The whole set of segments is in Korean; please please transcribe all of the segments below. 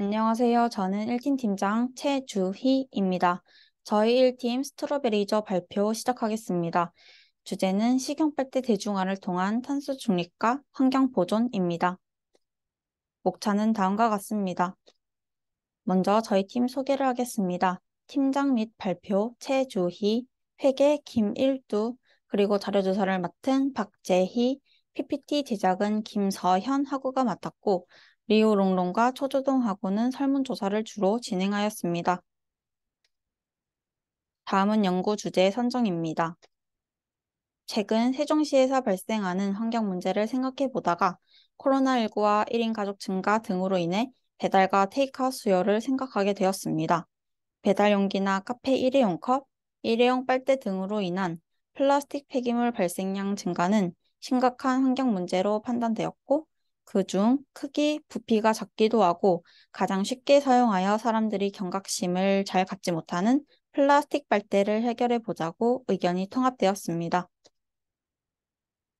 안녕하세요. 저는 1팀 팀장 최주희입니다. 저희 1팀 스트로베리저 발표 시작하겠습니다. 주제는 식용빨대 대중화를 통한 탄소 중립과 환경 보존입니다. 목차는 다음과 같습니다. 먼저 저희 팀 소개를 하겠습니다. 팀장 및 발표 최주희, 회계 김일두, 그리고 자료조사를 맡은 박재희, PPT 제작은 김서현 하고가 맡았고 리오롱롱과초조동하고는 설문조사를 주로 진행하였습니다. 다음은 연구 주제 선정입니다. 최근 세종시에서 발생하는 환경 문제를 생각해 보다가 코로나19와 1인 가족 증가 등으로 인해 배달과 테이크아웃 수요를 생각하게 되었습니다. 배달 용기나 카페 일회용 컵, 일회용 빨대 등으로 인한 플라스틱 폐기물 발생량 증가는 심각한 환경 문제로 판단되었고 그중 크기, 부피가 작기도 하고 가장 쉽게 사용하여 사람들이 경각심을 잘 갖지 못하는 플라스틱 빨대를 해결해 보자고 의견이 통합되었습니다.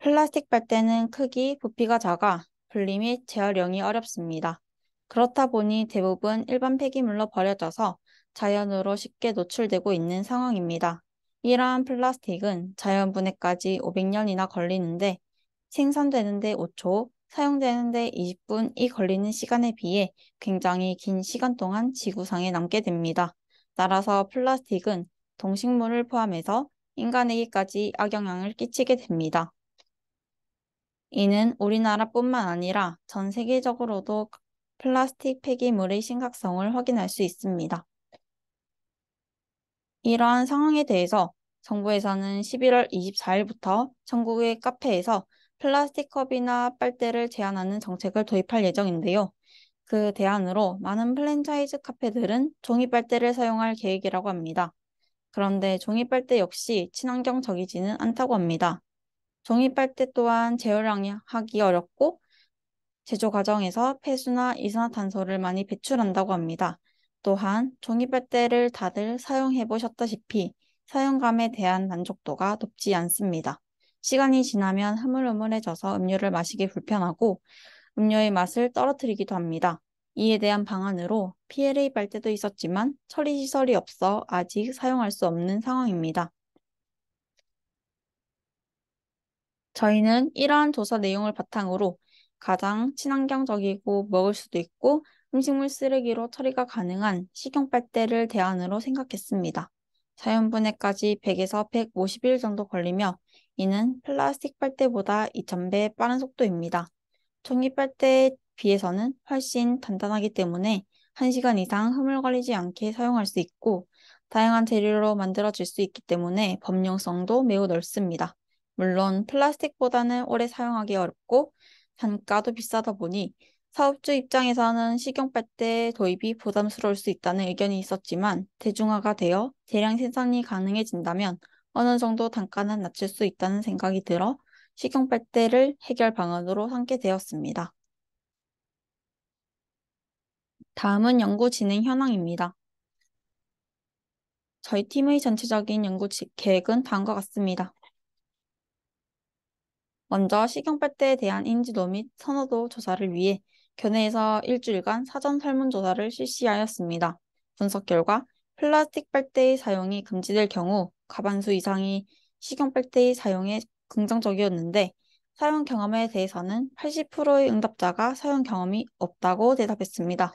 플라스틱 빨대는 크기, 부피가 작아 분리 및 재활용이 어렵습니다. 그렇다 보니 대부분 일반 폐기물로 버려져서 자연으로 쉽게 노출되고 있는 상황입니다. 이러한 플라스틱은 자연 분해까지 500년이나 걸리는데 생산되는데 5초, 사용되는데 20분이 걸리는 시간에 비해 굉장히 긴 시간 동안 지구상에 남게 됩니다. 따라서 플라스틱은 동식물을 포함해서 인간에게까지 악영향을 끼치게 됩니다. 이는 우리나라뿐만 아니라 전 세계적으로도 플라스틱 폐기물의 심각성을 확인할 수 있습니다. 이러한 상황에 대해서 정부에서는 11월 24일부터 전국의 카페에서 플라스틱 컵이나 빨대를 제한하는 정책을 도입할 예정인데요. 그 대안으로 많은 플랜차이즈 카페들은 종이 빨대를 사용할 계획이라고 합니다. 그런데 종이 빨대 역시 친환경적이지는 않다고 합니다. 종이 빨대 또한 재활량이 하기 어렵고 제조 과정에서 폐수나 이산화탄소를 많이 배출한다고 합니다. 또한 종이 빨대를 다들 사용해 보셨다시피 사용감에 대한 만족도가 높지 않습니다. 시간이 지나면 흐물흐물해져서 음료를 마시기 불편하고 음료의 맛을 떨어뜨리기도 합니다. 이에 대한 방안으로 PLA 빨대도 있었지만 처리 시설이 없어 아직 사용할 수 없는 상황입니다. 저희는 이러한 조사 내용을 바탕으로 가장 친환경적이고 먹을 수도 있고 음식물 쓰레기로 처리가 가능한 식용 빨대를 대안으로 생각했습니다. 사용분해까지 100에서 1 5 0일 정도 걸리며 이는 플라스틱 빨대보다 2000배 빠른 속도입니다. 종이 빨대에 비해서는 훨씬 단단하기 때문에 1시간 이상 흐물거리지 않게 사용할 수 있고 다양한 재료로 만들어질 수 있기 때문에 범용성도 매우 넓습니다. 물론 플라스틱보다는 오래 사용하기 어렵고 단가도 비싸다 보니 사업주 입장에서는 식용빨대 도입이 부담스러울 수 있다는 의견이 있었지만 대중화가 되어 대량 생산이 가능해진다면 어느 정도 단가는 낮출 수 있다는 생각이 들어 식용빨대를 해결 방안으로 삼게 되었습니다. 다음은 연구 진행 현황입니다. 저희 팀의 전체적인 연구 계획은 다음과 같습니다. 먼저 식용빨대에 대한 인지도 및 선호도 조사를 위해 교내에서 일주일간 사전 설문조사를 실시하였습니다. 분석 결과 플라스틱 빨대의 사용이 금지될 경우 가반수 이상이 식용 빨대의 사용에 긍정적이었는데 사용 경험에 대해서는 80%의 응답자가 사용 경험이 없다고 대답했습니다.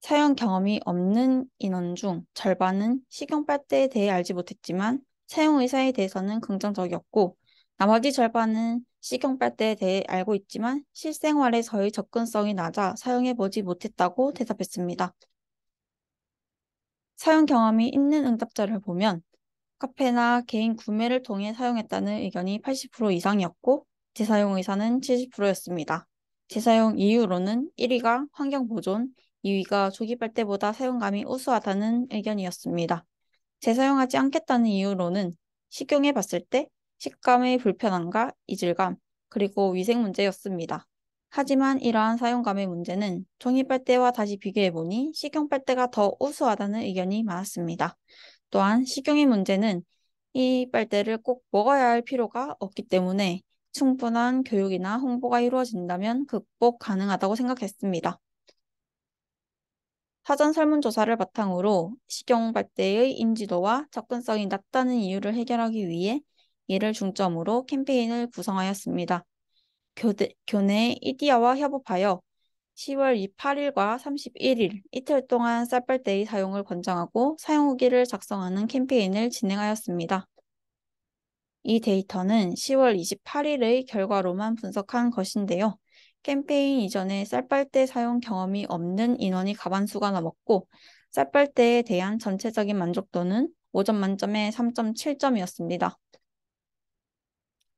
사용 경험이 없는 인원 중 절반은 식용 빨대에 대해 알지 못했지만 사용 의사에 대해서는 긍정적이었고 나머지 절반은 식용빨대에 대해 알고 있지만 실생활에서의 접근성이 낮아 사용해보지 못했다고 대답했습니다. 사용 경험이 있는 응답자를 보면 카페나 개인 구매를 통해 사용했다는 의견이 80% 이상이었고 재사용 의사는 70%였습니다. 재사용 이유로는 1위가 환경 보존, 2위가 조기 빨대보다 사용감이 우수하다는 의견이었습니다. 재사용하지 않겠다는 이유로는 식용해 봤을 때 식감의 불편함과 이질감, 그리고 위생 문제였습니다. 하지만 이러한 사용감의 문제는 종이빨대와 다시 비교해보니 식용빨대가 더 우수하다는 의견이 많았습니다. 또한 식용의 문제는 이 빨대를 꼭 먹어야 할 필요가 없기 때문에 충분한 교육이나 홍보가 이루어진다면 극복 가능하다고 생각했습니다. 사전 설문조사를 바탕으로 식용 빨대의 인지도와 접근성이 낮다는 이유를 해결하기 위해 이를 중점으로 캠페인을 구성하였습니다. 교대, 교내 이디아와 협업하여 10월 28일과 31일 이틀 동안 쌀벌데이 사용을 권장하고 사용 후기를 작성하는 캠페인을 진행하였습니다. 이 데이터는 10월 28일의 결과로만 분석한 것인데요. 캠페인 이전에 쌀빨대 사용 경험이 없는 인원이 가반수가 넘었고 쌀빨대에 대한 전체적인 만족도는 5점 만점에 3.7점이었습니다.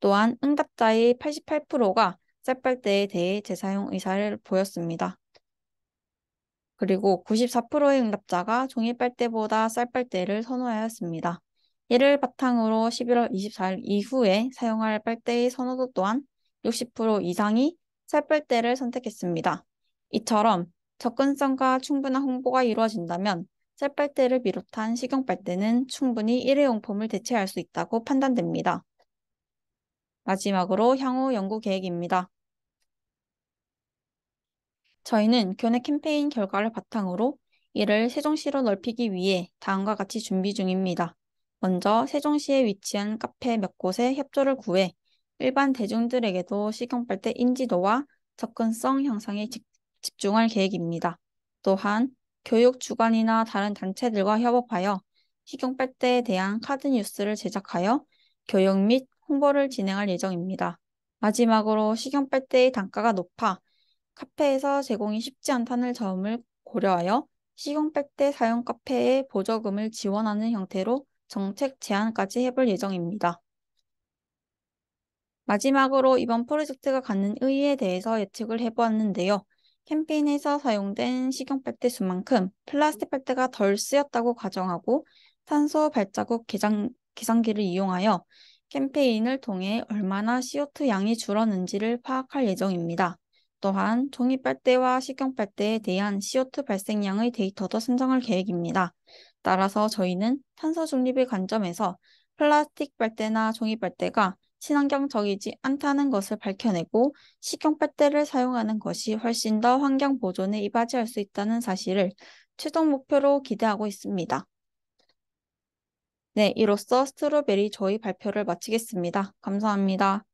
또한 응답자의 88%가 쌀빨대에 대해 재사용 의사를 보였습니다. 그리고 94%의 응답자가 종이빨대보다 쌀빨대를 선호하였습니다. 이를 바탕으로 11월 24일 이후에 사용할 빨대의 선호도 또한 60% 이상이 쌀빨대를 선택했습니다. 이처럼 접근성과 충분한 홍보가 이루어진다면 쌀빨대를 비롯한 식용빨대는 충분히 일회용품을 대체할 수 있다고 판단됩니다. 마지막으로 향후 연구 계획입니다. 저희는 교내 캠페인 결과를 바탕으로 이를 세종시로 넓히기 위해 다음과 같이 준비 중입니다. 먼저 세종시에 위치한 카페 몇 곳에 협조를 구해 일반 대중들에게도 식용빨대 인지도와 접근성 향상에 집, 집중할 계획입니다. 또한 교육 주관이나 다른 단체들과 협업하여 식용빨대에 대한 카드 뉴스를 제작하여 교육 및 홍보를 진행할 예정입니다. 마지막으로 식용 빨대의 단가가 높아 카페에서 제공이 쉽지 않다는 점을 고려하여 식용 빨대 사용 카페에 보조금을 지원하는 형태로 정책 제안까지 해볼 예정입니다. 마지막으로 이번 프로젝트가 갖는 의의에 대해서 예측을 해보았는데요. 캠페인에서 사용된 식용 빨대 수만큼 플라스틱 빨대가 덜 쓰였다고 가정하고 탄소 발자국 계산, 계산기를 이용하여 캠페인을 통해 얼마나 CO2 양이 줄었는지를 파악할 예정입니다. 또한 종이빨대와 식용빨대에 대한 CO2 발생량의 데이터도 생성할 계획입니다. 따라서 저희는 탄소 중립의 관점에서 플라스틱 빨대나 종이빨대가 친환경적이지 않다는 것을 밝혀내고 식용빨대를 사용하는 것이 훨씬 더 환경 보존에 이바지할 수 있다는 사실을 최종 목표로 기대하고 있습니다. 네, 이로써 스트로베리 저희 발표를 마치겠습니다. 감사합니다.